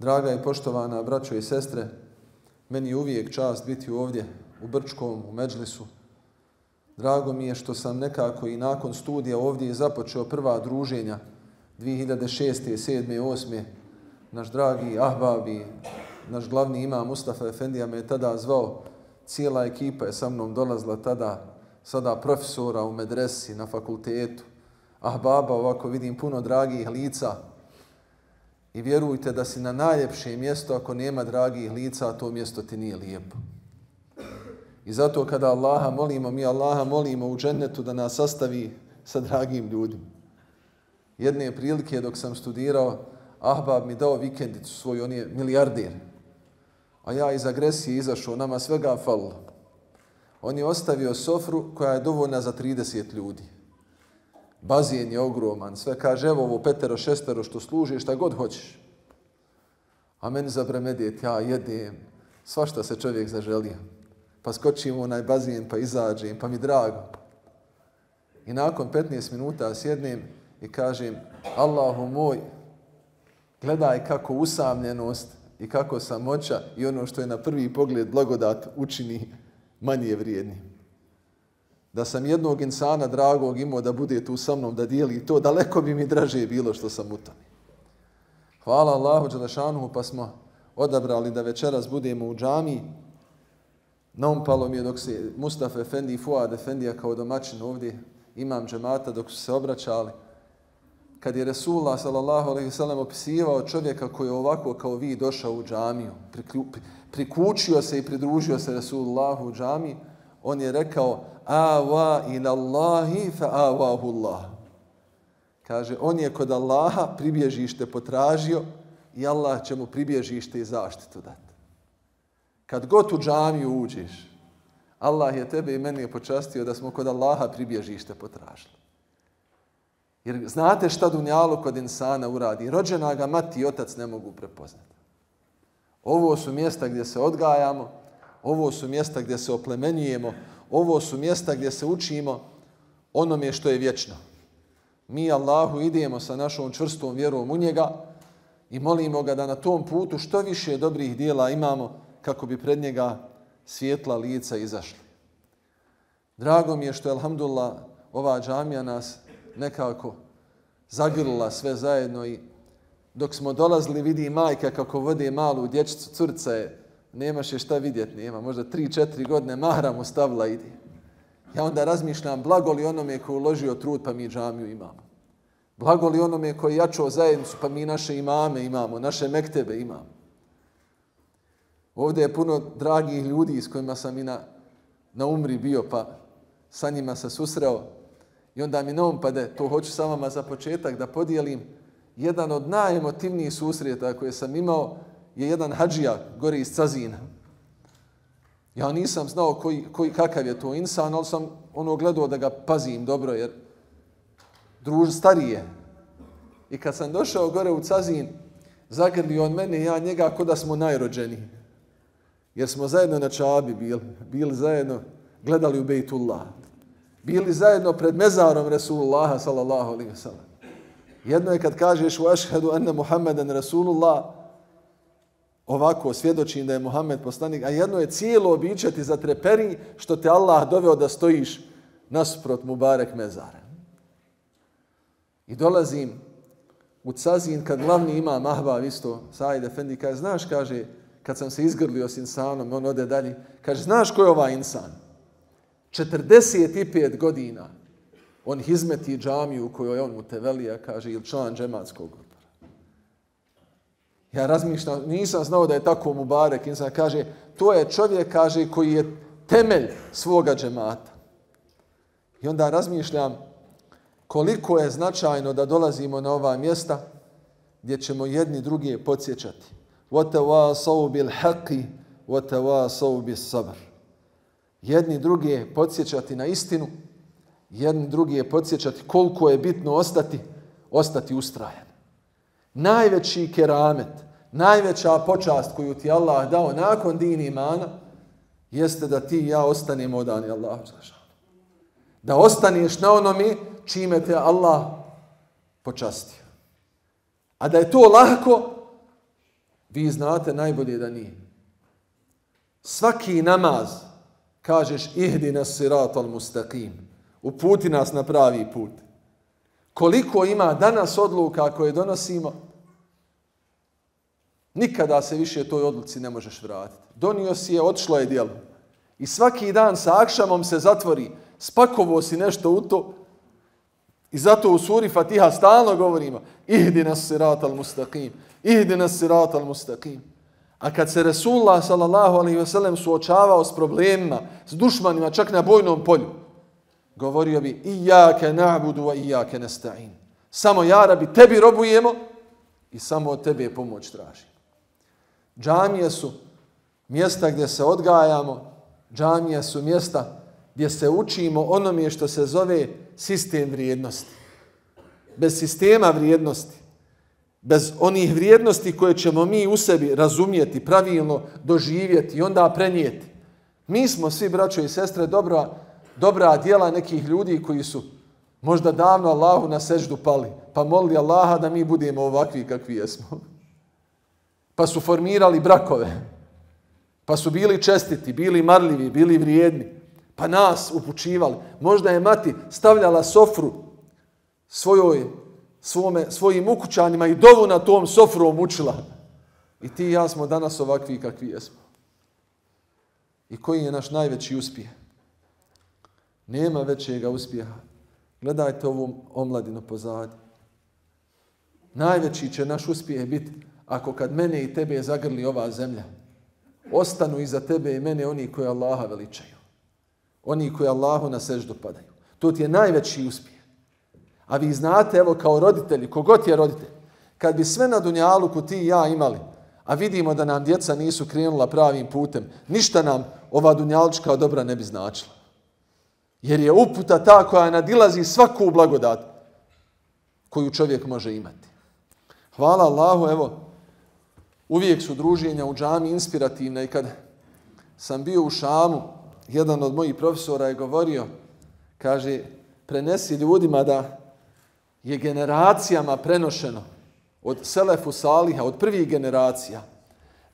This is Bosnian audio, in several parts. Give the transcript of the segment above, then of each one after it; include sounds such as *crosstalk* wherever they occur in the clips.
Draga i poštovana braćo i sestre, meni je uvijek čast biti ovdje u Brčkom, u Međlisu. Drago mi je što sam nekako i nakon studija ovdje započeo prva druženja 2006. 7. 8. Naš dragi Ahbab i naš glavni imam Mustafa Efendija me je tada zvao. Cijela ekipa je sa mnom dolazla tada, sada profesora u medresi na fakultetu. Ahbaba ovako vidim puno dragih lica. I vjerujte da si na najljepšem mjestu, ako nema dragih lica, to mjesto ti nije lijepo. I zato kada Allaha molimo, mi Allaha molimo u džennetu da nas sastavi sa dragim ljudima. Jedne prilike dok sam studirao, Ahbab mi dao vikendicu svoj, on je milijarder. A ja iz agresije izašao, nama svega falilo. On je ostavio sofru koja je dovoljna za 30 ljudi. Bazin je ogroman, sve kaže, evo ovo petero, šestero što služi, šta god hoćeš. A meni za bremedijet, ja jedem, svašta se čovjek zaželija. Pa skočim u onaj bazin, pa izađem, pa mi drago. I nakon 15 minuta sjednem i kažem, Allahu moj, gledaj kako usamljenost i kako samoća i ono što je na prvi pogled blagodat učini manje vrijednim da sam jednog insana dragog imao da bude tu sa mnom, da dijeli to, daleko bi mi draže bilo što sam u tom. Hvala Allahu Đelešanuhu, pa smo odabrali da večeras budemo u džami. Naumpalo mi je dok se Mustafa Efendi i Fuad Efendija kao domaćin ovdje imam džemata dok su se obraćali. Kad je Resulullah sallallahu alaihi sallam opisivao čovjeka koji je ovako kao vi došao u džamiju, priključio se i pridružio se Resulullahu u džamiju, on je rekao awa ila Allahi fa awahu Allah. Kaže, on je kod Allaha pribježište potražio i Allah će mu pribježište i zaštitu dati. Kad god u džamiju uđeš, Allah je tebe i meni počastio da smo kod Allaha pribježište potražili. Jer znate šta dunjalu kod insana uradi? Rođena ga mati i otac ne mogu prepoznati. Ovo su mjesta gdje se odgajamo, ovo su mjesta gdje se oplemenjujemo, ovo su mjesta gdje se učimo ono onome što je vječno. Mi Allahu idemo sa našom čvrstom vjerom u njega i molimo ga da na tom putu što više dobrih dijela imamo kako bi pred njega svijetla lica izašli. Drago mi je što je, alhamdulillah, ova džamija nas nekako zagrila sve zajedno i dok smo dolazili vidi majka kako vode malu dječicu, curca je nemaš je šta vidjeti, nema. Možda tri, četiri godine mahram ustavila, idi. Ja onda razmišljam, blago li onome koji uložio trud, pa mi džamiju imamo. Blago li onome koji jačo zajednicu, pa mi naše imame imamo, naše mektebe imamo. Ovdje je puno dragih ljudi s kojima sam i na, na umri bio, pa sa njima se susreo. I onda mi na umpade, to hoću sa vama za početak da podijelim, jedan od najemotivnijih susreta koje sam imao, je jedan hađija gore iz Cazina. Ja nisam znao koji, koji, kakav je to insan, ali sam ono gledao da ga pazim dobro, jer druž starije. I kad sam došao gore u Cazin, zagrli on mene ja njega ako da smo najrođeni. Jer smo zajedno na Čabi bili, bili zajedno gledali u Bejtullah. Bili zajedno pred mezarom Resulullaha, sallallahu alaihi wa sallam. Jedno je kad kažeš u ašhedu anna Muhammeden Resulullah, ovako svjedočim da je Muhammed poslanik, a jedno je cijelo običati za zatreperi što te Allah doveo da stojiš nasprot Mubarek mezare. I dolazim u Cazin kad glavni ima mahba isto, Sajid Efendi, kaže, znaš, kaže, kad sam se izgrlio s insanom, on ode dalje, kaže, znaš ko je ovaj insan? 45 godina on hizmeti džamiju u kojoj on mu tevelija, kaže, ili član džematskog. Ja razmišljam, nisam znao da je tako Mubarek. I sam kaže, to je čovjek, kaže, koji je temelj svoga džemata. I onda razmišljam koliko je značajno da dolazimo na ova mjesta gdje ćemo jedni drugije podsjećati. bil haqi, وَتَوَاسَوْ بِالْحَقِ وَتَوَاسَوْ sabr. Jedni drugije podsjećati na istinu, jedni drugije podsjećati koliko je bitno ostati, ostati ustrajan najveći keramet, najveća počast koju ti Allah dao nakon din imana, jeste da ti i ja ostanemo odani Allahu Đelešanu. Da ostaneš na onome čime te Allah počastio. A da je to lahko, vi znate najbolje da nije. Svaki namaz kažeš ihdi nas siratul mustaqim. Uputi nas na pravi put koliko ima danas odluka koje donosimo, nikada se više toj odluci ne možeš vratiti. Donio si je, odšlo je dijelo. I svaki dan sa akšamom se zatvori, spakovo si nešto u to, I zato u suri Fatiha stalno govorimo Ihdi nas sirat al mustaqim. Ihdi nas sirat al mustaqim. A kad se Resulullah sallallahu alaihi wasallam suočavao s problemima, s dušmanima, čak na bojnom polju, govorio bi i ja Iyake na'budu i ja iyake nesta'in. Samo ja rabi tebi robujemo i samo od tebe pomoć tražimo. Džamije su mjesta gdje se odgajamo, džamije su mjesta gdje se učimo onome što se zove sistem vrijednosti. Bez sistema vrijednosti, bez onih vrijednosti koje ćemo mi u sebi razumijeti, pravilno doživjeti i onda prenijeti. Mi smo svi, braćo i sestre, dobro dobra dijela nekih ljudi koji su možda davno Allahu na seždu pali, pa molili Allaha da mi budemo ovakvi kakvi jesmo. *laughs* Pa su formirali brakove, pa su bili čestiti, bili marljivi, bili vrijedni, pa nas upučivali. Možda je mati stavljala sofru svojoj, svome, svojim ukućanima i dovu na tom sofru omučila. I ti i ja smo danas ovakvi kakvi jesmo. I koji je naš najveći uspjeh? Nema većega uspjeha. Gledajte ovu omladinu pozadnje. Najveći će naš uspjeh biti ako kad mene i tebe zagrli ova zemlja. Ostanu iza tebe i mene oni koji Allaha veličaju. Oni koji Allahu na seždu padaju. To je najveći uspjeh. A vi znate, evo kao roditelji, kogod je roditelj, kad bi sve na dunjalu Dunjaluku ti ja imali, a vidimo da nam djeca nisu krenula pravim putem, ništa nam ova dunjalička dobra ne bi značila. Jer je uputa ta koja nadilazi svaku blagodat koju čovjek može imati. Hvala Allahu, evo, uvijek su druženja u džami inspirativne i kad sam bio u Šamu, jedan od mojih profesora je govorio, kaže, prenesi ljudima da je generacijama prenošeno od Selefu Saliha, od prvih generacija,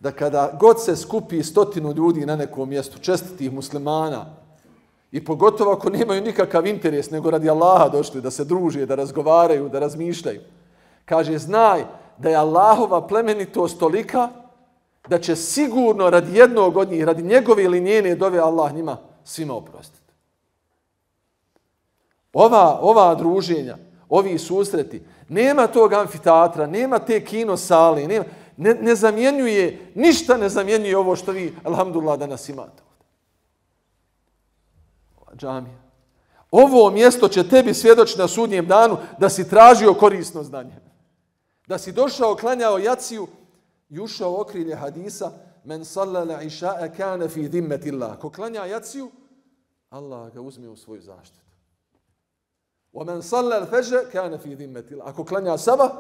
da kada god se skupi stotinu ljudi na nekom mjestu, čestitih muslimana, I pogotovo ako nemaju nikakav interes, nego radi Allaha došli da se druže, da razgovaraju, da razmišljaju. Kaže, znaj da je Allahova plemenitost tolika da će sigurno radi jednog od njih, radi njegove ili njene dove Allah njima svima oprostiti. Ova, ova druženja, ovi susreti, nema tog amfiteatra, nema te kino sale, nema, ne, ne zamjenjuje, ništa ne zamjenjuje ovo što vi, alhamdulillah, danas imate džamija. Ovo mjesto će tebi svjedoći na sudnjem danu da si tražio korisno znanje. Da si došao, klanjao jaciju i ušao okrilje hadisa men sallala iša'a kane fi dimmet illa. Ko klanja jaciju, Allah ga uzme u svoju zaštitu. Wa men sallal fejr kana fi dhimmati Allah. Ako klanja sabah,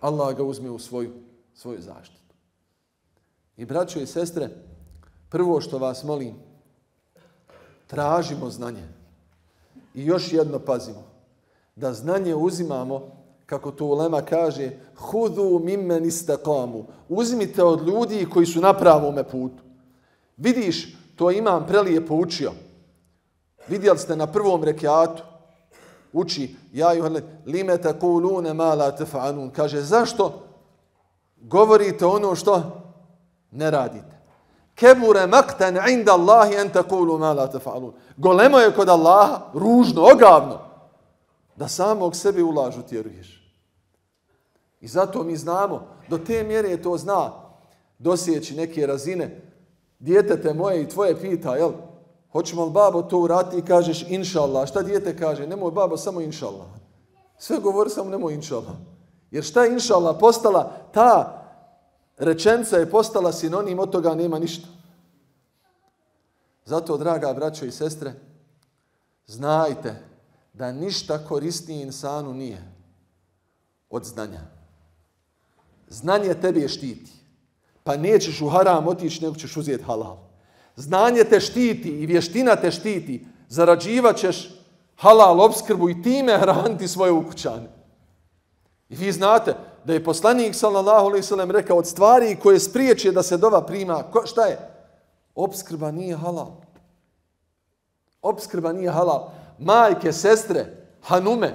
Allah ga uzme u svoju svoju zaštitu. I braćo i sestre, prvo što vas molim, tražimo znanje. I još jedno pazimo. Da znanje uzimamo, kako to ulema kaže, hudu mimmen istakamu. Uzmite od ljudi koji su na pravome putu. Vidiš, to imam prelije poučio. Vidjeli ste na prvom rekiatu, uči, ja i me lime takulune mala tefanun. Kaže, zašto govorite ono što ne radite? kebure makten inda Allahi en tekulu ma la tefa'alun. Golemo je kod Allaha, ružno, ogavno, da samog sebi ulažu ti ruhiš. I zato mi znamo, do te mjere je to zna, dosjeći neke razine, djete te moje i tvoje pita, jel, hoćemo li babo to urati i kažeš inšallah, šta djete kaže, nemoj babo, samo inšallah. Sve govori samo nemoj inšallah. Jer šta je inšallah postala ta rečenca je postala sinonim, od toga nema ništa. Zato, draga braćo i sestre, znajte da ništa korisnije insanu nije od znanja. Znanje tebi je štiti. Pa nećeš u haram otići, nego ćeš uzeti halal. Znanje te štiti i vještina te štiti. Zarađivaćeš halal obskrbu i time hraniti svoje ukućane. I vi znate da je poslanik sallallahu alejhi ve sellem rekao od stvari koje spriječe da se dova prima, ko, šta je? Obskrba nije halal. Obskrba nije halal. Majke, sestre, hanume.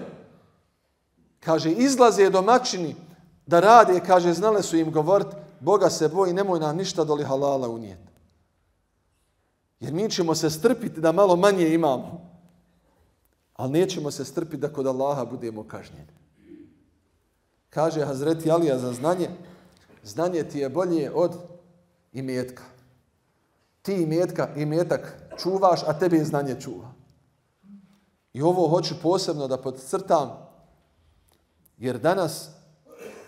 Kaže, izlaze domaćini da rade, kaže, znale su im govorit, Boga se boji, nemoj nam ništa doli halala unijet. Jer mi ćemo se strpiti da malo manje imamo. Ali nećemo se strpiti da kod Allaha budemo kažnjeni. Kaže Hazreti Alija za znanje, znanje ti je bolje od imetka. Ti imetka, imetak čuvaš, a tebe znanje čuva. I ovo hoću posebno da podcrtam, jer danas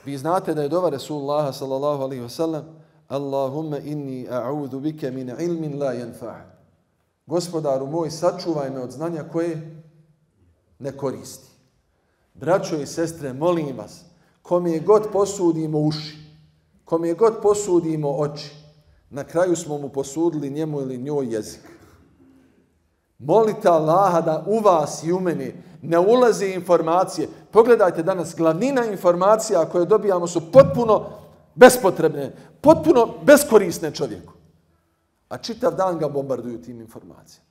vi znate da je dova Resulullaha sallallahu alaihi wasallam Allahumme inni a'udhu bike min ilmin la yanfa'a. Gospodaru moj, sačuvaj me od znanja koje ne koristi. Braćo i sestre, molim vas, kom je god posudimo uši, kom je god posudimo oči, na kraju smo mu posudili njemu ili njoj jezik. Molite Allah da u vas i u meni ne ulaze informacije. Pogledajte danas, glavnina informacija koje dobijamo su potpuno bespotrebne, potpuno beskorisne čovjeku. A čitav dan ga bombarduju tim informacijama.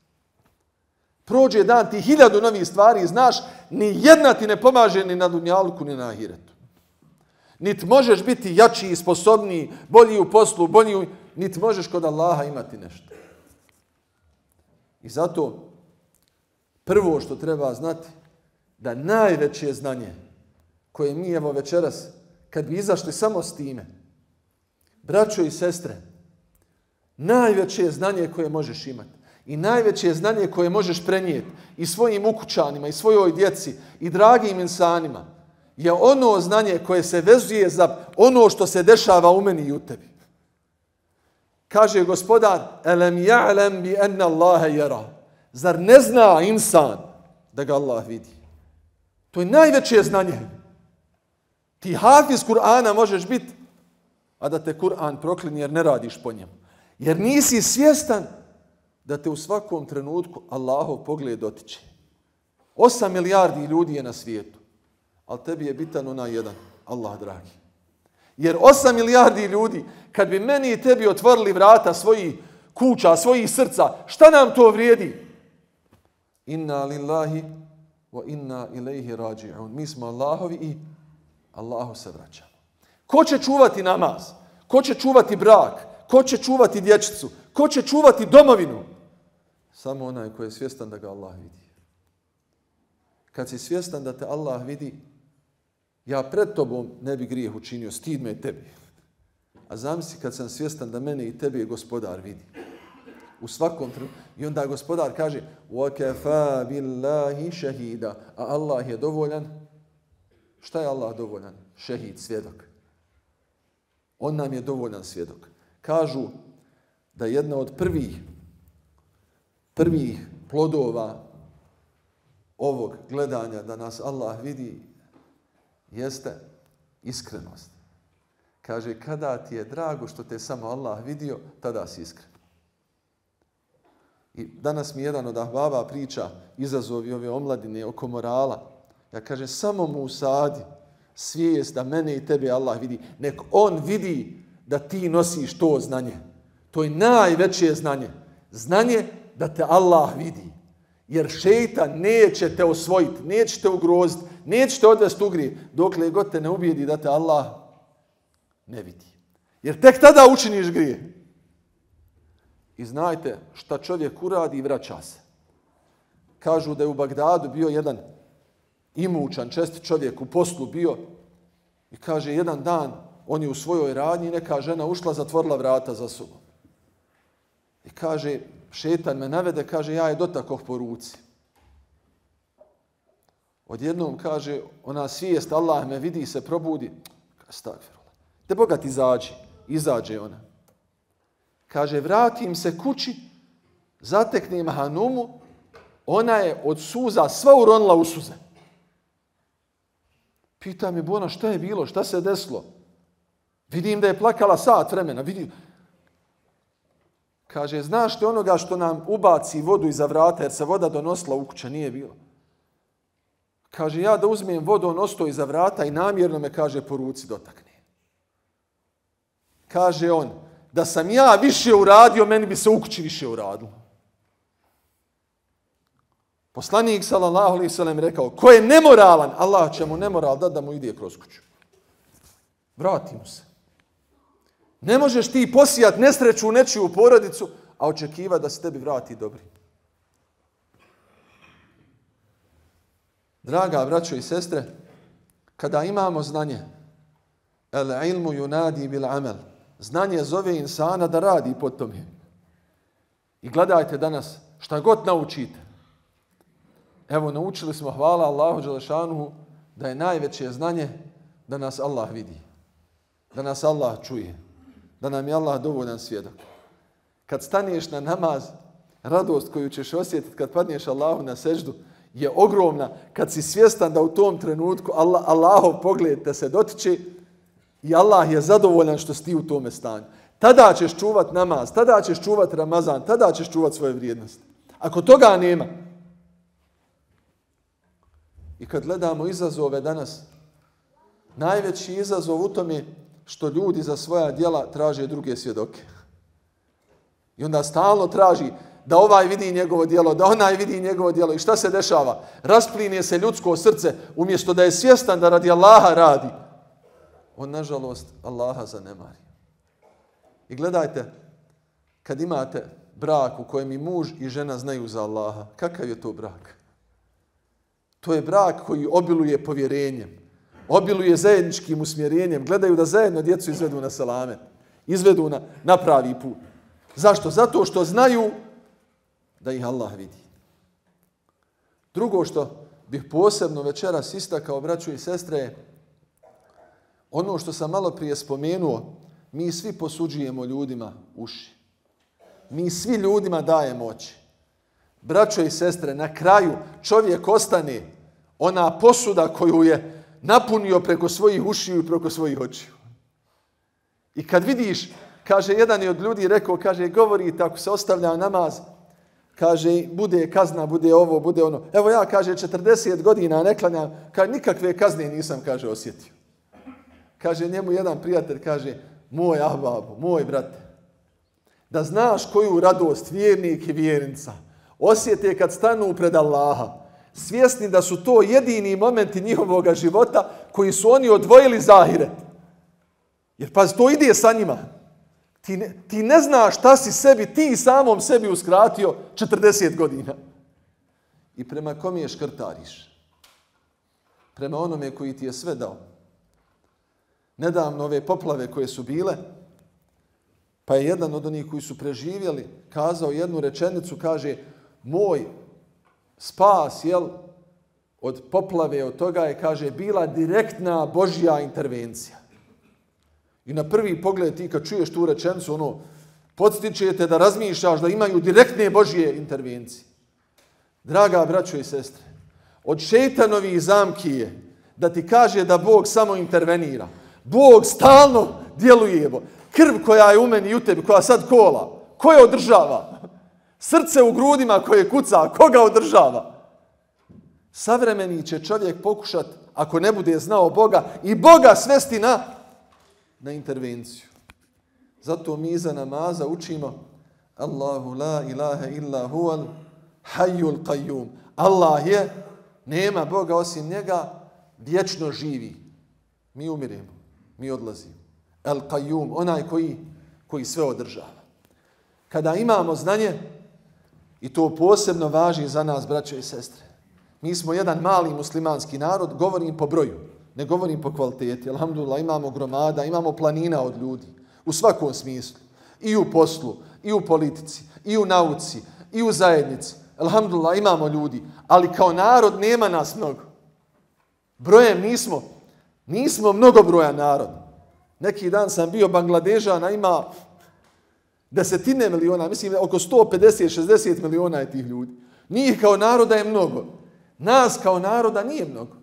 Prođe dan ti hiljadu novih stvari znaš, ni jedna ti ne pomaže ni na dunjalku, ni na ahiretu. Niti možeš biti jači i sposobniji, bolji u poslu, bolji u... Niti možeš kod Allaha imati nešto. I zato prvo što treba znati da najveće znanje koje mi evo večeras kad bi izašli samo s time braćo i sestre najveće znanje koje možeš imati i najveće znanje koje možeš prenijeti i svojim ukućanima i svojoj djeci i dragim insanima je ono znanje koje se vezuje za ono što se dešava u meni i u tebi. Kaže gospodar, elem ja'lem bi enne Allahe jera. Zar ne zna insan da ga Allah vidi? To je najveće znanje. Ti hafiz Kur'ana možeš biti, a da te Kur'an proklini jer ne radiš po njemu. Jer nisi svjestan da te u svakom trenutku Allahov pogled dotiče. 8 milijardi ljudi je na svijetu ali tebi je bitan onaj jedan, Allah dragi. Jer 8 milijardi ljudi, kad bi meni i tebi otvorili vrata svojih kuća, svojih srca, šta nam to vrijedi? Inna lillahi wa inna ilaihi rađi'un. Mi smo Allahovi i Allahu se vraćamo. Ko će čuvati namaz? Ko će čuvati brak? Ko će čuvati dječicu? Ko će čuvati domovinu? Samo onaj koji je svjestan da ga Allah vidi. Kad si svjestan da te Allah vidi, ja pred tobom ne bi grijeh učinio, stid me tebi. A zamisli kad sam svjestan da mene i tebi je gospodar vidi. U svakom trenutku. I onda gospodar kaže وَكَفَا بِاللَّهِ شَهِيدًا A Allah je dovoljan. Šta je Allah dovoljan? Šehid, svjedok. On nam je dovoljan svjedok. Kažu da jedna od prvih prvih plodova ovog gledanja da nas Allah vidi jeste iskrenost. Kaže, kada ti je drago što te samo Allah vidio, tada si iskren. I danas mi jedan od ahbaba priča izazovi ove omladine oko morala. Ja kaže, samo mu usadi svijest da mene i tebe Allah vidi. Nek on vidi da ti nosiš to znanje. To je najveće znanje. Znanje da te Allah vidi. Jer šeita neće te osvojiti, neće te ugroziti, Nećete odvesti ugri dok li god te ne ubijedi da te Allah ne vidi. Jer tek tada učiniš grije. I znajte šta čovjek uradi i vraća se. Kažu da je u Bagdadu bio jedan imućan, čest čovjek u poslu bio i kaže jedan dan on je u svojoj radnji neka žena ušla, zatvorila vrata za sobom. I kaže, šetan me navede, kaže, ja je dotakoh po ruci. Odjednom kaže, ona svijest, Allah me vidi se probudi. Stavljala. Te bogat izađe. Izađe ona. Kaže, vratim se kući, zateknem Hanumu, ona je od suza sva uronila u suze. Pita mi Bona, šta je bilo, šta se desilo? Vidim da je plakala sat vremena, vidim. Kaže, znaš te onoga što nam ubaci vodu iza vrata, jer se voda donosla u kuće, nije bilo. Kaže, ja da uzmem vodu, on ostoji za vrata i namjerno me, kaže, po ruci dotakne. Kaže on, da sam ja više uradio, meni bi se u kući više uradilo. Poslanik, sallallahu alaihi sallam, rekao, ko je nemoralan, Allah će mu nemoral da da mu ide kroz kuću. Vrati mu se. Ne možeš ti posijat nesreću u nečiju porodicu, a očekiva da se tebi vrati dobri. Draga braćo i sestre, kada imamo znanje, el ilmu yunadi bil amel, znanje zove insana da radi po tome. I gledajte danas, šta god naučite. Evo, naučili smo, hvala Allahu Đelešanuhu, da je najveće znanje da nas Allah vidi. Da nas Allah čuje. Da nam je Allah dovoljan svjedok. Kad staneš na namaz, radost koju ćeš osjetiti kad padneš Allahu na seždu, je ogromna kad si svjestan da u tom trenutku Allah, Allahov pogled te se dotiče i Allah je zadovoljan što si u tome stanju. Tada ćeš čuvat namaz, tada ćeš čuvat Ramazan, tada ćeš čuvat svoje vrijednosti. Ako toga nema, i kad gledamo izazove danas, najveći izazov u tome što ljudi za svoja djela traže druge svjedoke. I onda stalno traži, da ovaj vidi njegovo dijelo, da onaj vidi njegovo dijelo. I šta se dešava? Rasplinje se ljudsko srce umjesto da je svjestan da radi Allaha radi. On, nažalost, Allaha zanemari. I gledajte, kad imate brak u kojem i muž i žena znaju za Allaha, kakav je to brak? To je brak koji obiluje povjerenjem, obiluje zajedničkim usmjerenjem, gledaju da zajedno djecu izvedu na salame, izvedu na, na pravi put. Zašto? Zato što znaju da ih Allah vidi. Drugo što bih posebno večeras istakao, braću i sestre, ono što sam malo prije spomenuo, mi svi posuđujemo ljudima uši. Mi svi ljudima dajemo oči. Braćo i sestre, na kraju čovjek ostane ona posuda koju je napunio preko svojih ušiju i preko svojih očiju. I kad vidiš, kaže jedan je od ljudi, rekao, kaže, govori tako se ostavlja namaz, kaže, bude kazna, bude ovo, bude ono. Evo ja, kaže, 40 godina ne klanjam, ka, nikakve kazne nisam, kaže, osjetio. Kaže njemu jedan prijatelj, kaže, moj ababo, moj brat, da znaš koju radost vjernik i vjernica osjete kad stanu pred Allaha, svjesni da su to jedini momenti njihovog života koji su oni odvojili zahiret. Jer pa to ide sa njima. Ti ne, ti ne znaš šta si sebi, ti samom sebi uskratio 40 godina. I prema kom je škrtariš? Prema onome koji ti je sve dao. Nedavno ove poplave koje su bile, pa je jedan od onih koji su preživjeli kazao jednu rečenicu, kaže, moj spas, jel, od poplave, od toga je, kaže, bila direktna Božja intervencija. I na prvi pogled ti kad čuješ tu rečenicu, ono, podstiče te da razmišljaš da imaju direktne Božje intervencije. Draga braćo i sestre, od šeitanovi zamki je da ti kaže da Bog samo intervenira. Bog stalno djeluje. Krv koja je u meni i u tebi, koja sad kola, koje održava? Srce u grudima koje kuca, koga održava? Savremeni će čovjek pokušat, ako ne bude znao Boga, i Boga svesti na na intervenciju. Zato mi za namaza učimo Allahu la ilaha illa huval hayyul qayyum. Allah je, nema Boga osim njega, vječno živi. Mi umiremo, mi odlazimo. El qayyum, onaj koji, koji sve održava. Kada imamo znanje, i to posebno važi za nas, braće i sestre, mi smo jedan mali muslimanski narod, govorim po broju, Ne govorim po kvaliteti, alhamdulillah, imamo gromada, imamo planina od ljudi. U svakom smislu. I u poslu, i u politici, i u nauci, i u zajednici. Alhamdulillah, imamo ljudi. Ali kao narod nema nas mnogo. Brojem nismo. Nismo mnogo broja narod. Neki dan sam bio Bangladežana, ima desetine miliona, mislim oko 150-60 miliona je tih ljudi. Njih kao naroda je mnogo. Nas kao naroda nije mnogo.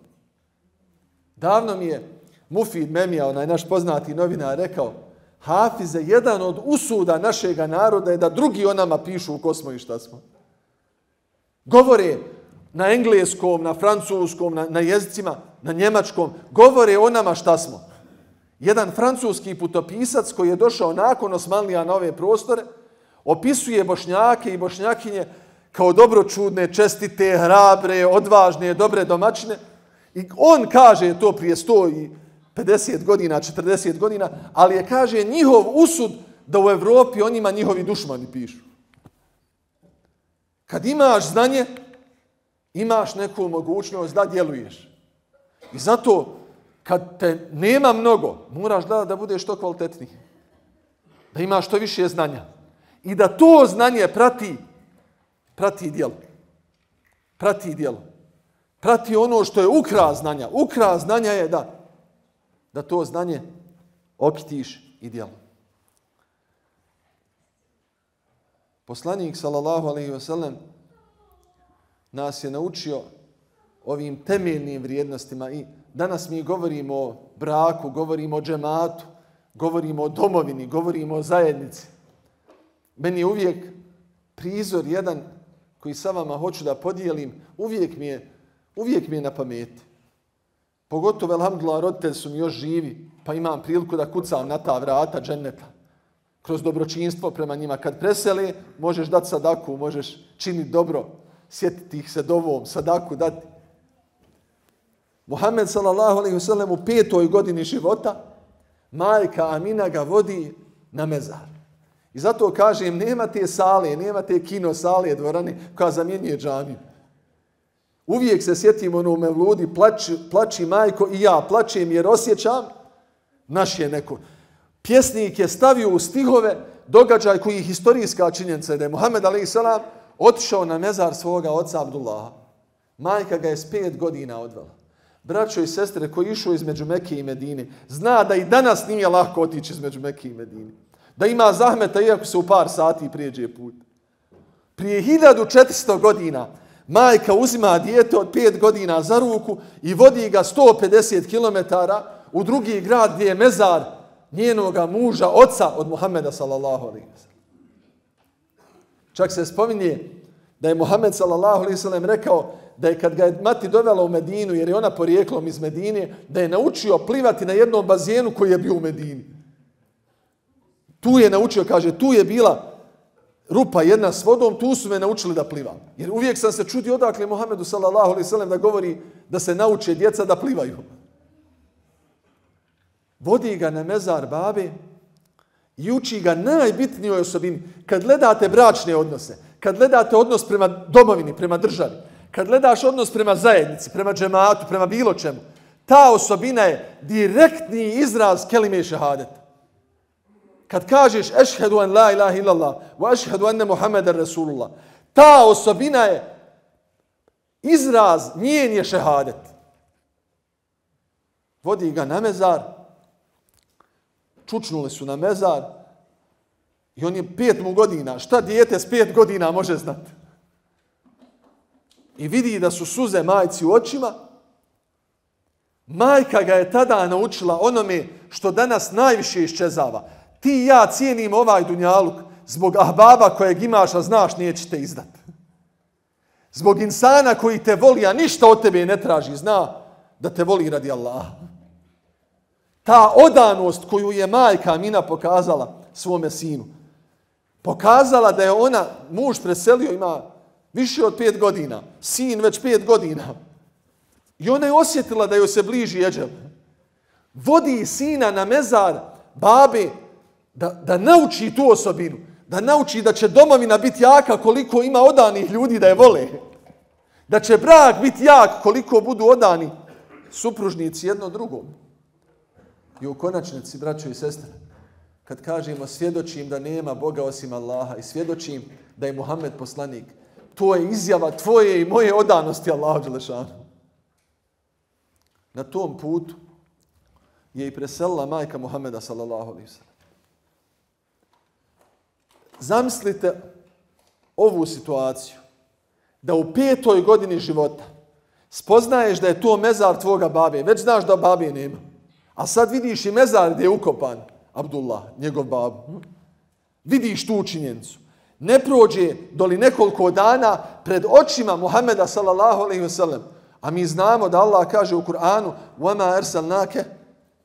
Davno mi je Mufid Memija, onaj naš poznati novinar, rekao Hafize, jedan od usuda našega naroda je da drugi o nama pišu u kosmo i šta smo. Govore na engleskom, na francuskom, na, na jezicima, na njemačkom, govore o nama šta smo. Jedan francuski putopisac koji je došao nakon Osmanlija na ove prostore, opisuje bošnjake i bošnjakinje kao dobro čudne, čestite, hrabre, odvažne, dobre domaćine, I on kaže to prije 150 godina, 40 godina, ali je kaže njihov usud da u Evropi onima njihovi dušmani pišu. Kad imaš znanje, imaš neku mogućnost da djeluješ. I zato, kad te nema mnogo, moraš da, da budeš što kvalitetniji. Da imaš što više znanja. I da to znanje prati, prati djelo. Prati djelo prati ono što je ukra znanja. Ukra znanja je da, da to znanje okitiš i djelom. Poslanik, salallahu alaihi wasallam, nas je naučio ovim temeljnim vrijednostima i danas mi govorimo o braku, govorimo o džematu, govorimo o domovini, govorimo o zajednici. Meni je uvijek prizor jedan koji sa vama hoću da podijelim, uvijek mi je uvijek mi je na pameti. Pogotovo, alhamdulillah, roditelji su mi još živi, pa imam priliku da kucam na ta vrata dženneta. Kroz dobročinstvo prema njima. Kad preseli, možeš dati sadaku, možeš činiti dobro, sjetiti ih se dovom, sadaku dati. Muhammed sallallahu alaihi wasallam u petoj godini života majka Amina ga vodi na mezar. I zato kažem, nema te sale, nema te kino sale, dvorane, koja zamjenje džamiju. Uvijek se sjetim ono me vludi, plači, plači majko i ja plačem jer osjećam naš je neko. Pjesnik je stavio u stihove događaj koji je historijska činjenica da je Muhammed a.s. otišao na mezar svoga oca Abdullaha. Majka ga je s pet godina odvela. Braćo i sestre koji išu između Mekke i Medine, zna da i danas nije lahko otići između Mekke i Medine. Da ima zahmeta iako se u par sati prijeđe put. Prije 1400 godina, majka uzima dijete od 5 godina za ruku i vodi ga 150 km u drugi grad gdje je mezar njenoga muža, oca od Muhammeda sallallahu alaihi wa Čak se spominje da je Muhammed sallallahu alaihi wa rekao da je kad ga je mati dovela u Medinu, jer je ona porijeklom iz Medine, da je naučio plivati na jednom bazijenu koji je bio u Medini. Tu je naučio, kaže, tu je bila rupa jedna s vodom, tu su me naučili da plivam. Jer uvijek sam se čudio odakle Muhammedu sallallahu alaihi sallam da govori da se nauče djeca da plivaju. Vodi ga na mezar babe i uči ga najbitnijoj osobini. Kad gledate bračne odnose, kad gledate odnos prema domovini, prema državi, kad gledaš odnos prema zajednici, prema džematu, prema bilo čemu, ta osobina je direktni izraz kelime šehadeta kad kažeš ešhedu en la ilaha illallah wa ešhedu enne Muhammeda Rasulullah, ta osobina je izraz njen je šehadet. Vodi ga na mezar, čučnuli su na mezar i on je pet mu godina. Šta dijete s pet godina može znati? I vidi da su suze majci u očima. Majka ga je tada naučila onome što danas najviše iščezava ti i ja cijenim ovaj dunjaluk zbog ahbaba kojeg imaš, a znaš, neće te izdat. Zbog insana koji te voli, a ništa od tebe ne traži, zna da te voli radi Allaha. Ta odanost koju je majka Amina pokazala svome sinu, pokazala da je ona, muž preselio, ima više od pet godina, sin već pet godina. I ona je osjetila da joj se bliži jeđel. Vodi sina na mezar babe da, da nauči tu osobinu, da nauči da će domovina biti jaka koliko ima odanih ljudi da je vole, da će brak biti jak koliko budu odani supružnici jedno drugom. I u konačnici, braćo i sestre, kad kažemo svjedočim da nema Boga osim Allaha i svjedočim da je Muhammed poslanik, to je izjava tvoje i moje odanosti Allahu Đelešanu. Na tom putu je i presela majka Muhammeda sallallahu alaihi sallam. Zamislite ovu situaciju. Da u petoj godini života spoznaješ da je to mezar tvoga babe. Već znaš da babe nema. A sad vidiš i mezar gdje je ukopan Abdullah, njegov babu. Vidiš tu učinjenicu. Ne prođe doli nekoliko dana pred očima Muhammeda sallallahu alaihi ve sellem. A mi znamo da Allah kaže u Kur'anu وَمَا أَرْسَلْنَاكَ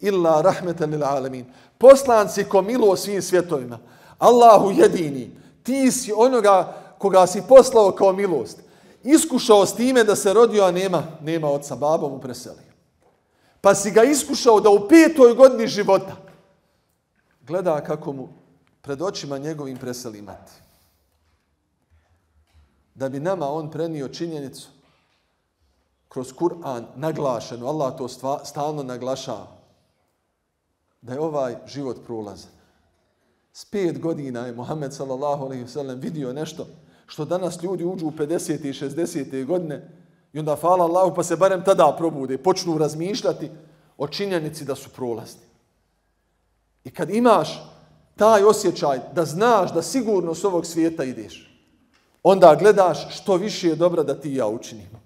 إِلَّا رَحْمَةً لِلْعَالَمِينَ Poslanci ko milo svim svjetovima. Allahu jedini, ti si onoga koga si poslao kao milost. Iskušao s time da se rodio, a nema, nema oca, babo mu preseli. Pa si ga iskušao da u petoj godini života gleda kako mu pred očima njegovim preseli mati. Da bi nama on prenio činjenicu kroz Kur'an naglašeno, Allah to stalno naglašava, da je ovaj život prolazan. S pet godina je Muhammed sallallahu alaihi sallam vidio nešto što danas ljudi uđu u 50. i 60. godine i onda fala Allahu pa se barem tada probude, i počnu razmišljati o činjenici da su prolazni. I kad imaš taj osjećaj da znaš da sigurno s ovog svijeta ideš, onda gledaš što više je dobro da ti ja učinimo.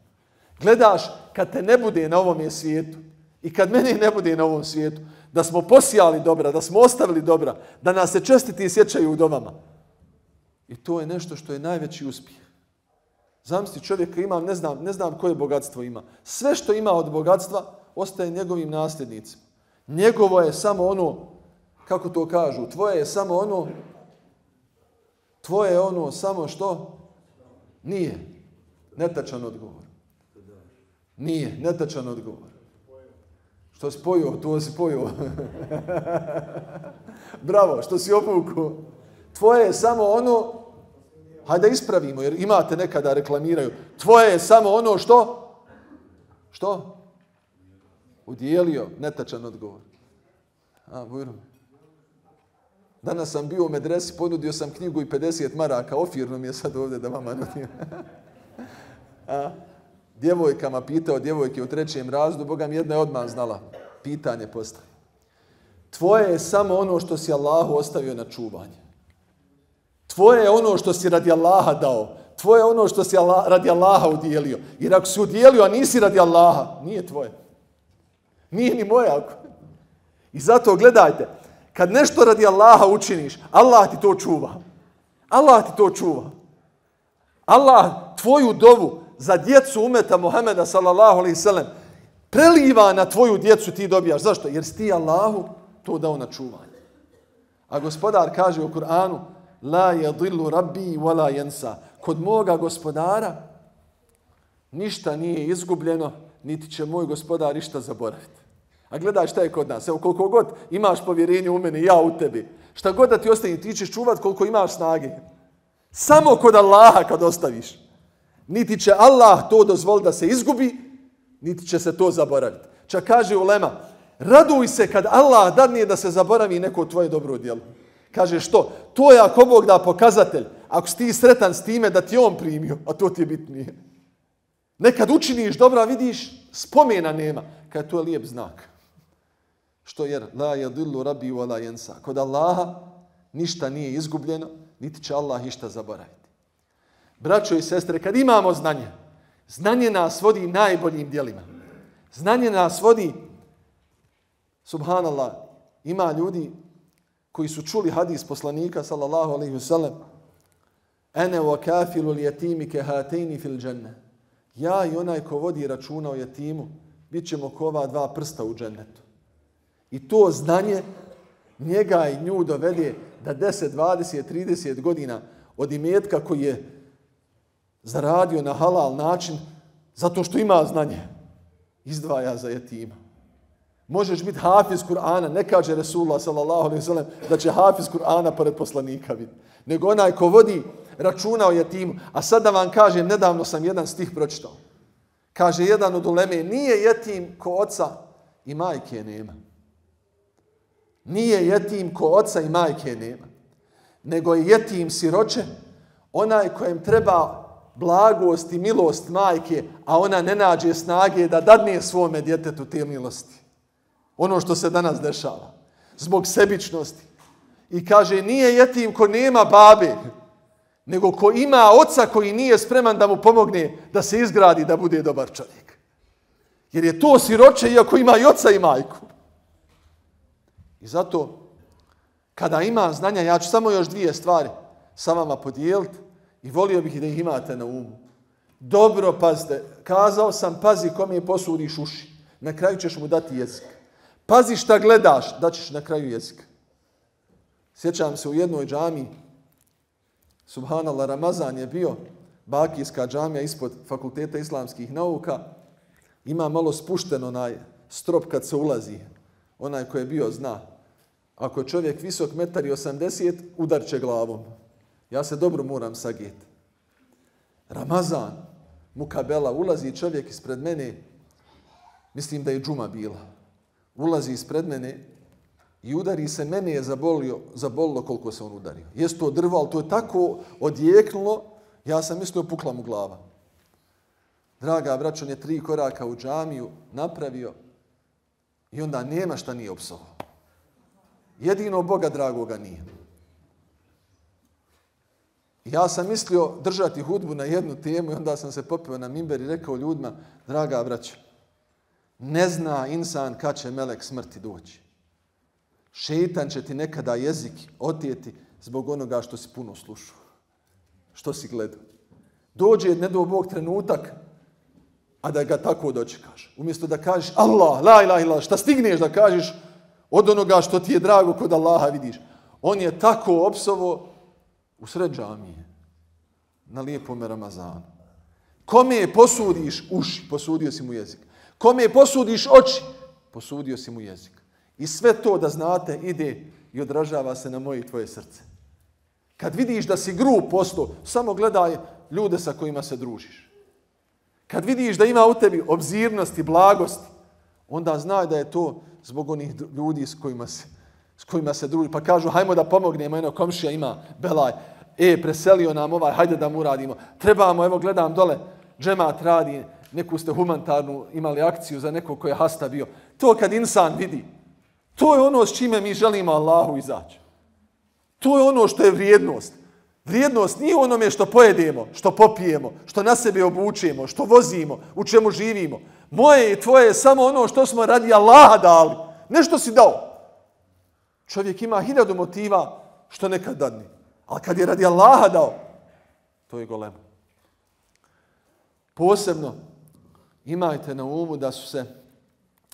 Gledaš kad te ne bude na ovom svijetu i kad meni ne bude na ovom svijetu, da smo posijali dobra, da smo ostavili dobra, da nas se čestiti i sjećaju u domama. I to je nešto što je najveći uspjeh. Zamisli čovjeka ima, ne znam, ne znam koje bogatstvo ima. Sve što ima od bogatstva ostaje njegovim nasljednicima. Njegovo je samo ono, kako to kažu, tvoje je samo ono, tvoje je ono samo što? Nije. Netačan odgovor. Nije, netačan odgovor. Što si pojio, to si pojio. *laughs* Bravo, što si opuku. Tvoje je samo ono, hajde da ispravimo, jer imate nekada reklamiraju. Tvoje je samo ono što? Što? Udijelio, netačan odgovor. A, bujro. Danas sam bio u medresi, ponudio sam knjigu i 50 maraka, ofirno mi je sad ovdje da vama nudim. *laughs* A, djevojkama pitao, djevojke u trećem razdu, Boga mi jedna je odmah znala, pitanje postavi. Tvoje je samo ono što si Allahu ostavio na čuvanje. Tvoje je ono što si radi Allaha dao. Tvoje je ono što si Allah, radi Allaha udijelio. Jer ako si udijelio, a nisi radi Allaha, nije tvoje. Nije ni moje. Ako... I zato gledajte, kad nešto radi Allaha učiniš, Allah ti to čuva. Allah ti to čuva. Allah tvoju dovu za djecu umeta Muhammeda sallallahu alaihi sallam preliva na tvoju djecu ti dobijaš. Zašto? Jer si ti Allahu to dao na čuvanje. A gospodar kaže u Kur'anu La yadillu rabbi wa la yansa. Kod moga gospodara ništa nije izgubljeno, niti će moj gospodar ništa zaboraviti. A gledaj šta je kod nas. Evo koliko god imaš povjerenje u mene, ja u tebi. Šta god da ti ostane, ti ćeš čuvat koliko imaš snage. Samo kod Allaha kad ostaviš. Niti će Allah to dozvoliti da se izgubi, niti će se to zaboraviti. Čak kaže Ulema, raduj se kad Allah dadne da se zaboravi neko tvoje dobro djelo. Kaže što? To je ako Bog da pokazatelj, ako si ti sretan s time da ti on primio, a to ti je bitnije. Nekad učiniš dobro, vidiš, spomena nema. Kad to je lijep znak. Što jer, la yadillu rabbi wa la jensa. Kod Allaha ništa nije izgubljeno, niti će Allah ništa zaboraviti. Braćo i sestre, kad imamo znanje, Znanje nas vodi najboljim dijelima. Znanje nas vodi, subhanallah, ima ljudi koji su čuli hadis poslanika, sallallahu alaihi wasallam, ene wa kafilu li jetimi ke hatejni fil dženne. Ja i onaj ko vodi računa o jetimu, bit ćemo kova dva prsta u džennetu. I to znanje njega i nju dovede da 10, 20, 30 godina od imetka koji je zaradio na halal način zato što ima znanje, izdvaja za jetima. Možeš biti hafiz Kur'ana, ne kaže Resulullah sallallahu alaihi sallam da će hafiz Kur'ana pored poslanika biti, nego onaj ko vodi računa o jetimu. A sad da vam kažem, nedavno sam jedan stih pročitao. Kaže jedan od uleme, nije jetim ko oca i majke nema. Nije jetim ko oca i majke nema. Nego je jetim siroče, onaj kojem treba blagost i milost majke, a ona ne nađe snage da dadne svome djetetu te milosti. Ono što se danas dešava. Zbog sebičnosti. I kaže, nije jetim ko nema babe, nego ko ima oca koji nije spreman da mu pomogne da se izgradi da bude dobar čovjek. Jer je to siroče iako ima i oca i majku. I zato, kada ima znanja, ja ću samo još dvije stvari sa vama podijeliti, I volio bih da ih imate na umu. Dobro pazite. Kazao sam, pazi kom je posudiš uši. Na kraju ćeš mu dati jezik. Pazi šta gledaš, da ćeš na kraju jezik. Sjećam se u jednoj džami, subhanallah, Ramazan je bio, Bakijska džamija ispod Fakulteta islamskih nauka, ima malo spušten onaj strop kad se ulazi, onaj koji je bio zna. Ako je čovjek visok, metar i 80, udar će glavom. Ja se dobro moram sagit. Ramazan, mukabela, ulazi čovjek ispred mene, mislim da je džuma bila, ulazi ispred mene i udari se, mene je zabolio, zabolilo koliko se on udario. Jesi to drvo, ali to je tako odjeknulo, ja sam mislio pukla mu glava. Draga, vraćan je tri koraka u džamiju napravio i onda nema šta nije opsovao. Jedino Boga dragoga nije. Nije. Ja sam mislio držati hudbu na jednu temu i onda sam se popio na mimber i rekao ljudima, draga braća, ne zna insan kad će melek smrti doći. Šeitan će ti nekada jezik otijeti zbog onoga što si puno slušao, što si gledao. Dođe jedne do ovog trenutak, a da ga tako dočekaš. Umjesto da kažeš Allah, la ilaha ilaha, šta stigneš da kažeš od onoga što ti je drago kod Allaha vidiš. On je tako opsovo u sred džamije, na lijepom Ramazanu. Kome je posudiš uši, posudio si mu jezik. Kome je posudiš oči, posudio si mu jezik. I sve to da znate ide i odražava se na moje i tvoje srce. Kad vidiš da si grub posto, samo gledaj ljude sa kojima se družiš. Kad vidiš da ima u tebi obzirnost i blagost, onda znaj da je to zbog onih ljudi s kojima se s kojima se druži, pa kažu hajmo da pomognemo, jedno komšija ima belaj, e, preselio nam ovaj, hajde da mu radimo. Trebamo, evo gledam dole, džemat radi, neku ste humanitarnu imali akciju za nekog koji je hasta bio. To kad insan vidi, to je ono s čime mi želimo Allahu izaći. To je ono što je vrijednost. Vrijednost nije onome što pojedemo, što popijemo, što na sebe obučemo, što vozimo, u čemu živimo. Moje i tvoje je samo ono što smo radi Allaha dali. Nešto si dao, Čovjek ima hiljadu motiva što nekad dadni. Ali kad je radi Allaha dao, to je golemo. Posebno, imajte na umu da su se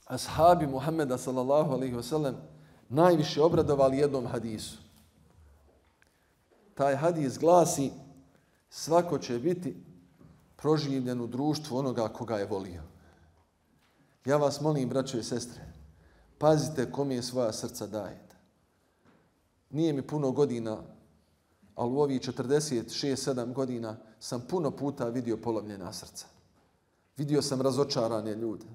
ashabi Muhammeda sallallahu alaihi wa sallam najviše obradovali jednom hadisu. Taj hadis glasi svako će biti proživljen u društvu onoga koga je volio. Ja vas molim, braćo i sestre, pazite kom je svoja srca dajete nije mi puno godina, ali u ovih 46-7 godina sam puno puta vidio polovljena srca. Vidio sam razočarane ljude.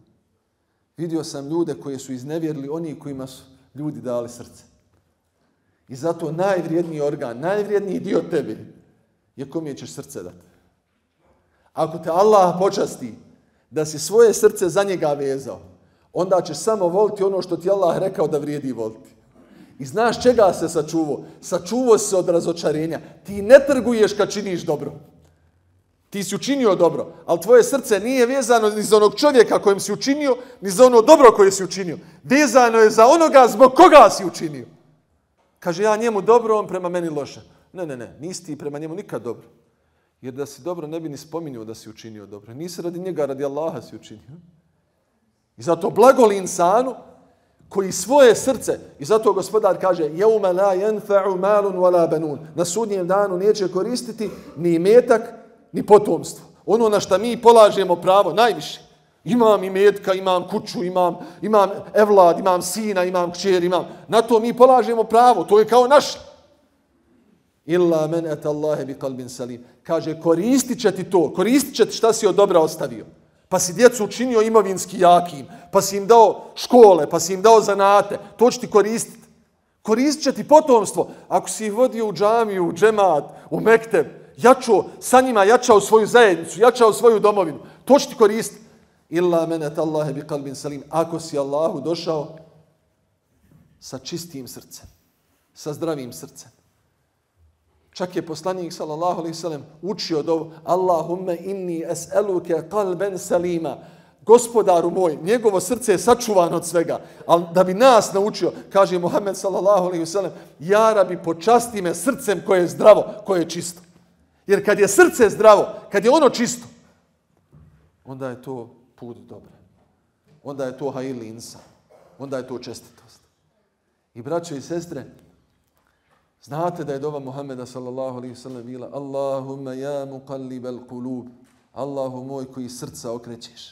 Vidio sam ljude koje su iznevjerili oni kojima su ljudi dali srce. I zato najvrijedniji organ, najvrijedniji dio tebe je kom je ćeš srce dati. Ako te Allah počasti da si svoje srce za njega vezao, onda ćeš samo voliti ono što ti Allah rekao da vrijedi voliti. I znaš čega se sačuvao? Sačuvao se od razočarenja. Ti ne trguješ kad činiš dobro. Ti si učinio dobro, ali tvoje srce nije vezano ni za onog čovjeka kojem si učinio, ni za ono dobro koje si učinio. Vezano je za onoga zbog koga si učinio. Kaže, ja njemu dobro, on prema meni loše. Ne, ne, ne, nisi ti prema njemu nikad dobro. Jer da si dobro, ne bi ni spominio da si učinio dobro. Nisi radi njega, radi Allaha si učinio. I zato blagoli insanu, koji svoje srce, i zato gospodar kaže, jeume la jenfe'u malun wa la banun, na sudnjem danu neće koristiti ni metak, ni potomstvo. Ono na što mi polažemo pravo najviše. Imam i metka, imam kuću, imam, imam evlad, imam sina, imam kćer, imam. Na to mi polažemo pravo, to je kao naš. Illa men et Allahe bi kalbin salim. Kaže, koristit će ti to, koristit će ti šta si od dobra ostavio pa si djecu učinio imovinski jakim, pa si im dao škole, pa si im dao zanate, to će ti koristiti. Korist će ti potomstvo. Ako si ih vodio u džamiju, u džemat, u mektev, jačo sa njima jačao svoju zajednicu, jačao svoju domovinu, to će ti koristiti. Illa menet Allahe bi kalbin salim. Ako si Allahu došao sa čistim srcem, sa zdravim srcem, Čak je poslanik sallallahu alejhi ve sellem učio do Allahumma inni es'aluke qalban salima. Gospodaru moj, njegovo srce je sačuvano od svega. Al da bi nas naučio, kaže Muhammed sallallahu alejhi ve sellem, ja rabi počasti me srcem koje je zdravo, koje je čisto. Jer kad je srce zdravo, kad je ono čisto, onda je to put dobro. Onda je to hajli insan. Onda je to čestitost. I braćo i sestre, Znate da je dova Muhammeda sallallahu alaihi sallam bila Allahumma ya muqallib al kulub Allahu moj koji srca okrećeš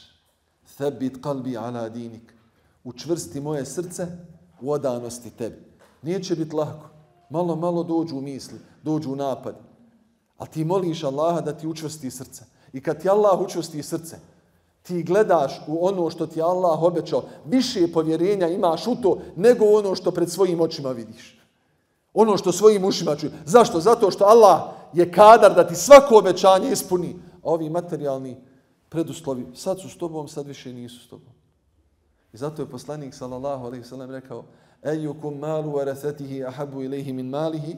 Thabit kalbi ala dinik Učvrsti moje srce u odanosti tebi Nije će biti lahko Malo, malo dođu misli, dođu napad A ti moliš Allaha da ti učvrsti srce I kad ti Allah učvrsti srce Ti gledaš u ono što ti Allah obećao Više povjerenja imaš u to Nego ono što pred svojim očima vidiš ono što svojim ušima čuje. Zašto? Zato što Allah je kadar da ti svako obećanje ispuni. A ovi materijalni preduslovi sad su s tobom, sad više nisu s tobom. I zato je poslanik sallallahu alaihi sallam rekao Ejukum malu arathatihi ahabu ilaihi min malihi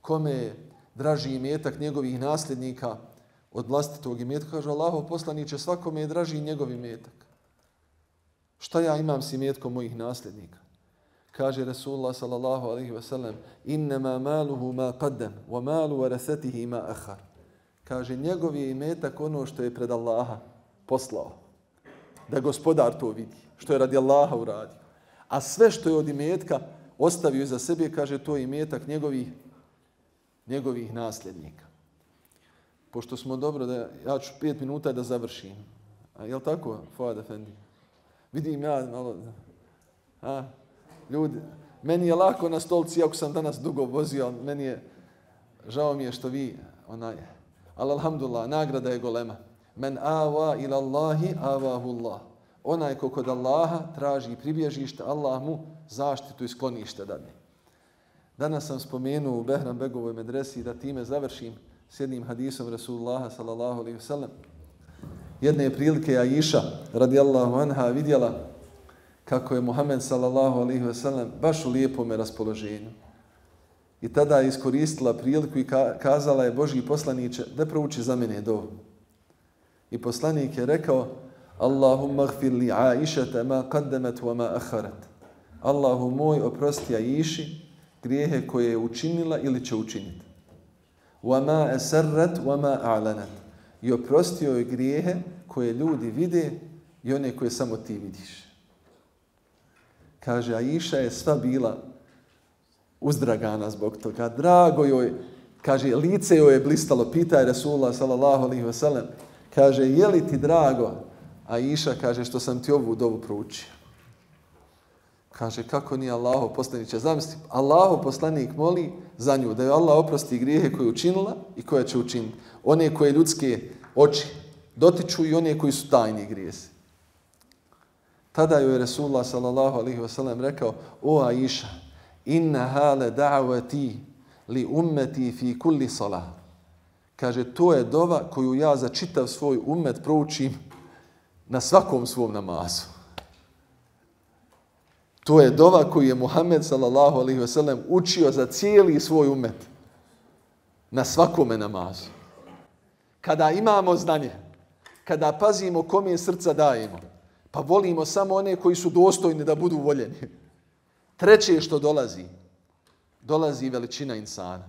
kome je draži imetak njegovih nasljednika od vlastitog imetka. Kaže poslanik će svakome je draži njegov imetak. Šta ja imam s imetkom mojih nasljednika? kaže Rasulullah sallallahu alaihi ve sellem, innama maluhu ma qaddam, wa malu varasatihi ma ahar. Kaže, njegov je imetak ono što je pred Allaha poslao. Da gospodar to vidi, što je radi Allaha uradio. A sve što je od imetka ostavio za sebe, kaže, to je imetak njegovih, njegovih nasljednika. Pošto smo dobro, da ja ću pet minuta da završim. A, je tako, Fuad Efendi? Vidim ja malo... A, ljudi, meni je lako na stolci, ako sam danas dugo vozio, meni je, žao mi je što vi, onaj, ali alhamdulillah, nagrada je golema. Men awa ila Allahi, awahu Allah. Onaj ko kod Allaha traži pribježište, Allah mu zaštitu i sklonište dadne. Danas sam spomenuo u Behram Begovoj medresi da time završim s jednim hadisom Rasulullaha sallallahu alaihi wa sallam. Jedne prilike Aisha radijallahu anha vidjela kako je Muhammed sallallahu alaihi sellem baš u lijepom raspoloženju. I tada je iskoristila priliku i kazala je Božji poslanici da prouči za mene do. I poslanik je rekao Allahumma gfir li aishata ma qaddamat wa ma akharat. Allahu moj oprosti Aishi grijehe koje je učinila ili će učiniti. Wa ma asarrat wa ma a'lanat. I oprostio je grijehe koje ljudi vide i one koje samo ti vidiš. Kaže, a Iša je sva bila uzdragana zbog toga. Drago joj, kaže, lice joj je blistalo. Pita je Resulullah, sallallahu alihi wasallam, kaže, je li ti drago? A Iša kaže, što sam ti ovu dovu proučio. Kaže, kako nije Allaho poslanik će zamisliti? Allaho poslanik moli za nju da je Allah oprosti grijehe koje je učinila i koje će učiniti. One koje ljudske oči dotiču i one koji su tajni grijesi. Tada joj je Resulullah sallallahu alaihi wa sallam rekao O Aisha, inna hale da'avati li ummeti fi kulli salah. Kaže, to je dova koju ja za čitav svoj ummet proučim na svakom svom namazu. To je dova koju je Muhammed sallallahu alaihi wa sallam učio za cijeli svoj ummet na svakome namazu. Kada imamo znanje, kada pazimo kom je srca dajemo, Pa volimo samo one koji su dostojni da budu voljeni. Treće što dolazi, dolazi veličina insana.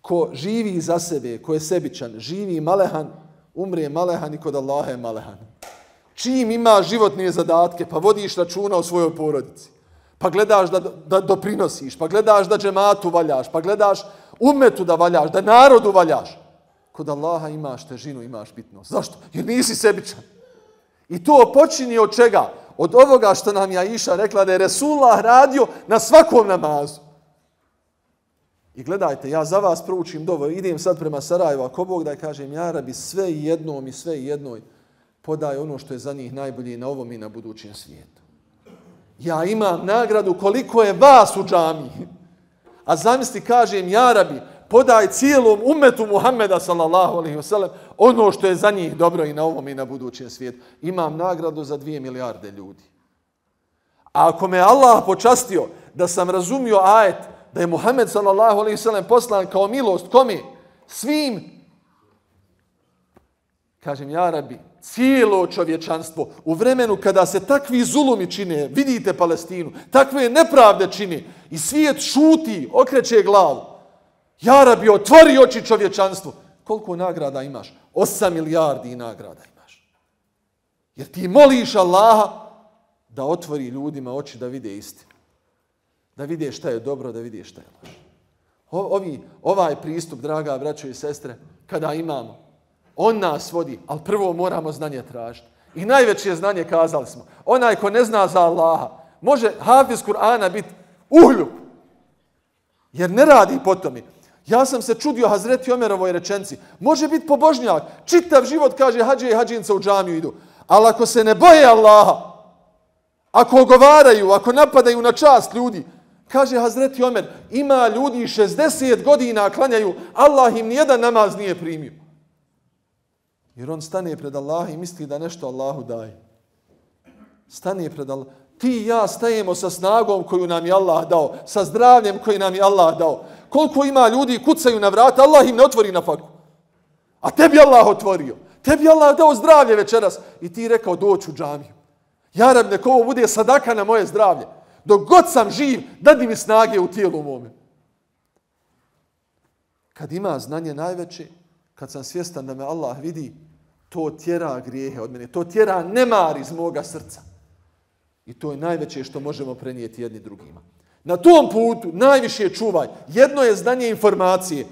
Ko živi za sebe, ko je sebičan, živi malehan, umre malehan i kod Allaha je malehan. Čim ima životne zadatke, pa vodiš računa o svojoj porodici, pa gledaš da, da doprinosiš, pa gledaš da džematu valjaš, pa gledaš umetu da valjaš, da narodu valjaš. Kod Allaha imaš težinu, imaš bitnost. Zašto? Jer nisi sebičan. I to počini od čega? Od ovoga što nam je Iša rekla da je Resulullah radio na svakom namazu. I gledajte, ja za vas proučim dovo, idem sad prema Sarajevo, ako Bog da kažem, ja rabi sve jednom i sve jednoj podaj ono što je za njih najbolje na ovom i na budućem svijetu. Ja imam nagradu koliko je vas u džami. A zamisli, kažem, ja rabi, podaj cijelom umetu Muhammeda sallallahu alaihi wasallam ono što je za njih dobro i na ovom i na budućem svijetu. Imam nagradu za dvije milijarde ljudi. A ako me Allah počastio da sam razumio ajet da je Muhammed sallallahu alaihi wasallam poslan kao milost kome? Svim. Kažem, ja rabi, cijelo čovječanstvo u vremenu kada se takvi zulumi čine, vidite Palestinu, takve nepravde čine i svijet šuti, okreće glavu. Ja rabi, otvori oči čovječanstvu. Koliko nagrada imaš? 8 milijardi nagrada imaš. Jer ti moliš Allaha da otvori ljudima oči da vide istinu. Da vide šta je dobro, da vide šta je loš. Ovi, ovaj pristup, draga braćo i sestre, kada imamo, on nas vodi, ali prvo moramo znanje tražiti. I najveće znanje kazali smo. Onaj ko ne zna za Allaha, može Hafiz Kur'ana biti uhljub. Jer ne radi po tome. Ja sam se čudio Hazreti Omerovoj rečenci. Može biti pobožnjak. Čitav život kaže hađe i hađinca u džamiju idu. Ali ako se ne boje Allaha, ako ogovaraju, ako napadaju na čast ljudi, kaže Hazreti Omer, ima ljudi 60 godina klanjaju, Allah im nijedan namaz nije primio. Jer on stane pred Allaha i misli da nešto Allahu daje. Stane pred Allaha. Ti i ja stajemo sa snagom koju nam je Allah dao, sa zdravljem koji nam je Allah dao, Koliko ima ljudi kucaju na vrata, Allah im ne otvori na faku. A tebi Allah otvorio. Tebi Allah dao zdravlje večeras. I ti rekao doću u džamiju. Ja rab neko ovo bude sadaka na moje zdravlje. Dok god sam živ, dadi mi snage u tijelu mome. Kad ima znanje najveće, kad sam svjestan da me Allah vidi, to tjera grijehe od mene. To tjera nemar iz moga srca. I to je najveće što možemo prenijeti jedni drugima. Na tom putu najviše čuvaj. Jedno je znanje informacije.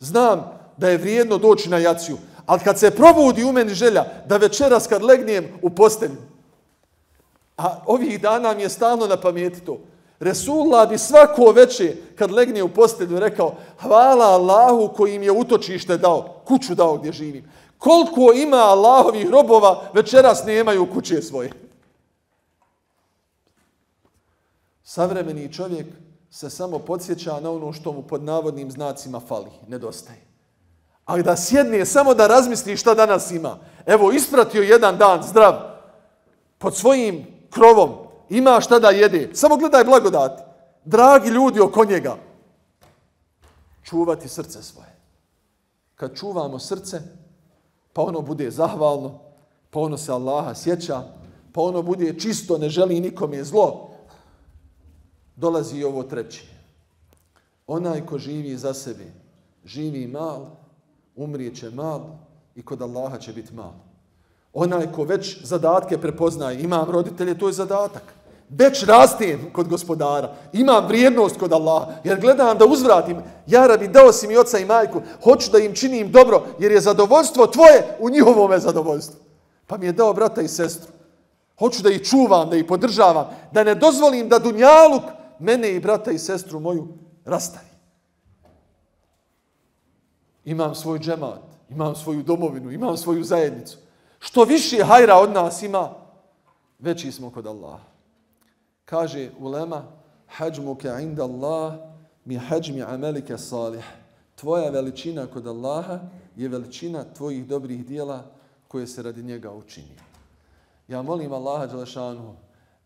Znam da je vrijedno doći na jaciju, ali kad se probudi u meni želja da večeras kad legnijem u postelju, a ovih dana mi je stalno na pameti to, Resulullah bi svako veče kad legnije u postelju rekao hvala Allahu koji im je utočište dao, kuću dao gdje živim. Koliko ima Allahovih robova, večeras nemaju kuće svoje. savremeni čovjek se samo podsjeća na ono što mu pod navodnim znacima fali, nedostaje. Ali da sjedne samo da razmisli šta danas ima. Evo, ispratio jedan dan zdrav pod svojim krovom. Ima šta da jede. Samo gledaj blagodati. Dragi ljudi oko njega. Čuvati srce svoje. Kad čuvamo srce, pa ono bude zahvalno, pa ono se Allaha sjeća, pa ono bude čisto, ne želi nikom je zlo, dolazi ovo treće. Onaj ko živi za sebe, živi mal, umrijeće mal i kod Allaha će biti mal. Onaj ko već zadatke prepoznaje, imam roditelje, to je zadatak. Već rastem kod gospodara, imam vrijednost kod Allaha, jer gledam da uzvratim, ja rabi dao si mi oca i majku, hoću da im činim dobro, jer je zadovoljstvo tvoje u njihovome zadovoljstvu. Pa mi je dao brata i sestru. Hoću da ih čuvam, da ih podržavam, da ne dozvolim da dunjaluk mene i brata i sestru moju rastavi. Imam svoj džemat, imam svoju domovinu, imam svoju zajednicu. Što više hajra od nas ima, veći smo kod Allaha. Kaže ulema, hađmuke inda Allah, mi hađmi amelike salih. Tvoja veličina kod Allaha je veličina tvojih dobrih dijela koje se radi njega učini. Ja molim Allaha Đelešanu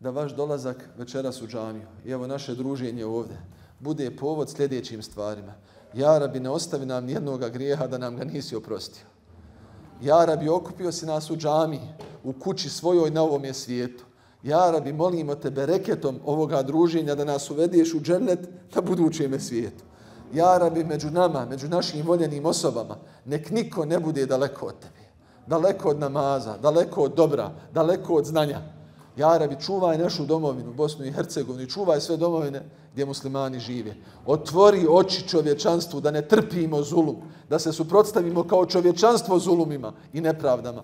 da vaš dolazak večeras u džamiju i evo naše druženje ovdje bude povod sljedećim stvarima. Ja rabi ne ostavi nam nijednoga grijeha da nam ga nisi oprostio. Ja rabi okupio si nas u džamiji, u kući svojoj na ovome svijetu. Ja rabi molimo te bereketom ovoga druženja da nas uvediš u džennet na budućem svijetu. Ja rabi među nama, među našim voljenim osobama, nek niko ne bude daleko od tebe. Daleko od namaza, daleko od dobra, daleko od znanja. Ja Arabi, čuvaj našu domovinu, Bosnu i Hercegovini, čuvaj sve domovine gdje muslimani žive. Otvori oči čovječanstvu da ne trpimo zulum, da se suprotstavimo kao čovječanstvo zulumima i nepravdama.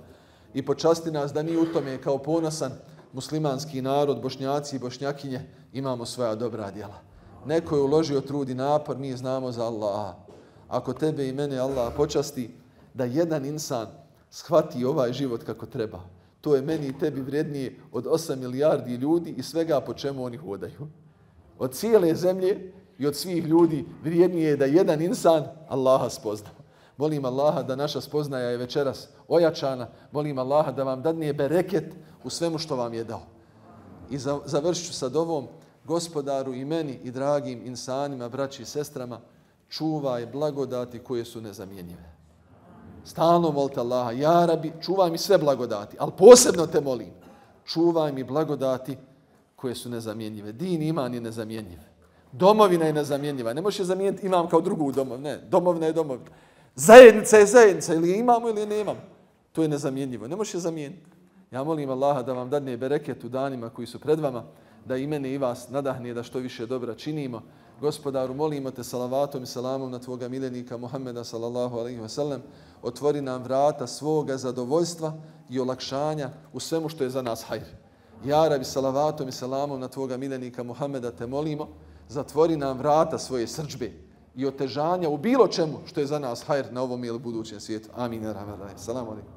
I počasti nas da mi u tome kao ponosan muslimanski narod, bošnjaci i bošnjakinje, imamo svoja dobra djela. Neko je uložio trud i napor, mi znamo za Allaha. Ako tebe i mene Allah počasti da jedan insan shvati ovaj život kako treba, to je meni i tebi vrednije od 8 milijardi ljudi i svega po čemu oni hodaju. Od cijele zemlje i od svih ljudi vrijednije je da jedan insan Allaha spozna. Molim Allaha da naša spoznaja je večeras ojačana. Molim Allaha da vam dadne bereket u svemu što vam je dao. I završću sa dovom gospodaru i meni i dragim insanima, braći i sestrama, čuvaj blagodati koje su nezamjenjive. Stalno molite Allaha, ja rabi, čuvaj mi sve blagodati, ali posebno te molim, čuvaj mi blagodati koje su nezamjenjive. Din iman je nezamjenjiv. Domovina je nezamjenjiva. Ne možeš je zamijeniti imam kao drugu domov. Ne, domovina je domov. Zajednica je zajednica. Ili je imamo ili je nemamo. To je nezamjenjivo. Ne možeš je zamijeniti. Ja molim Allaha da vam dadne bereket u danima koji su pred vama, da i mene i vas nadahne da što više dobra činimo. Gospodaru, molimo te salavatom i salamom na Tvoga milenika Muhammeda sallallahu alaihi wa sallam. Otvori nam vrata svoga zadovoljstva i olakšanja u svemu što je za nas hajr. Ja, rabi salavatom i salamom na Tvoga milenika Muhammeda te molimo, zatvori nam vrata svoje srđbe i otežanja u bilo čemu što je za nas hajr na ovom ili budućem svijetu. Amin. Salamu alaikum.